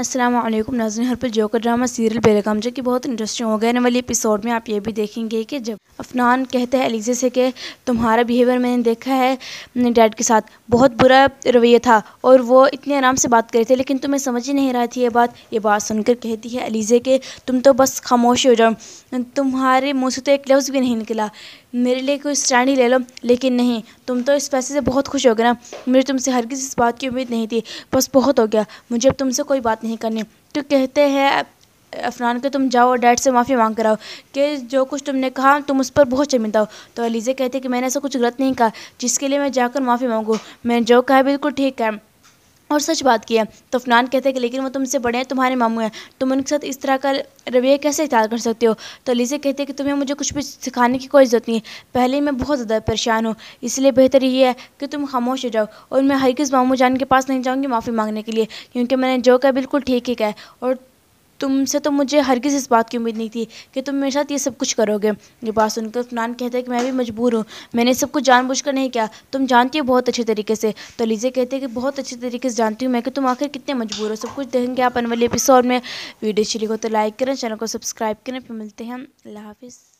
अस्सलाम वालेकुम हर पर जोकर ड्रामा सीरियल बेलगाम जो कि बहुत इंटरेस्टिंग गया आने वाली एपिसोड में आप ये भी देखेंगे कि जब अफनान कहते हैं एलिजे से कि तुम्हारा बिहेवियर मैंने देखा है अपने डैड के साथ बहुत बुरा रवैया था और वो इतने आराम से बात करे थे लेकिन तुम्हें समझ ही नहीं रहा थी ये बात ये बात सुनकर कहती है एलिजे के तुम तो बस खामोश हो जाओ तुम्हारे मुँह से तो एक लफ्ज़ भी नहीं निकला मेरे लिए कोई ही ले लो लेकिन नहीं तुम तो इस पैसे से बहुत खुश हो गए ना मुझे तुमसे किसी इस बात की उम्मीद नहीं थी बस बहुत हो गया मुझे अब तुमसे कोई बात नहीं करनी तो कहते हैं अफनान के तुम जाओ और डैड से माफ़ी मांग कर आओ कि जो कुछ तुमने कहा तुम उस पर बहुत शर्मिंदा हो तो अलीज़े कहते कि मैंने ऐसा कुछ गलत नहीं कहा जिसके लिए मैं जाकर माफ़ी मांगूँ मैंने जो कहा बिल्कुल ठीक है और सच बात की है तो अफनान कहते हैं कि लेकिन वो तुमसे बड़े हैं तुम्हारे मामू हैं तुम उनके साथ इस तरह का रवैया कैसे इतार कर सकते हो तो अलीज़े कहते हैं कि तुम्हें मुझे कुछ भी सिखाने की कोई ज़रूरत नहीं है पहले ही मैं बहुत ज़्यादा परेशान हूँ इसलिए बेहतर ये है कि तुम खामोश हो जाओ और मैं हर किस मामू जान के पास नहीं जाऊँगी माफ़ी मांगने के लिए क्योंकि मैंने जो कहा बिल्कुल ठीक ही कहा है और तुमसे तो मुझे हर किस इस बात की उम्मीद नहीं थी कि तुम मेरे साथ ये सब कुछ करोगे ये बात सुनकर फनान कहता है कि मैं भी मजबूर हूँ मैंने सब कुछ जानबूझकर नहीं किया तुम जानती हो बहुत अच्छे तरीके से तो लीजिए कहते हैं कि बहुत अच्छे तरीके से जानती हूँ मैं कि तुम आखिर कितने मजबूर हो सब कुछ देखेंगे आप अनवली एपिसोड में वीडियो अच्छी को तो लाइक करें चैनल को सब्सक्राइब करें फिर मिलते हैं अल्लाह हाफिज़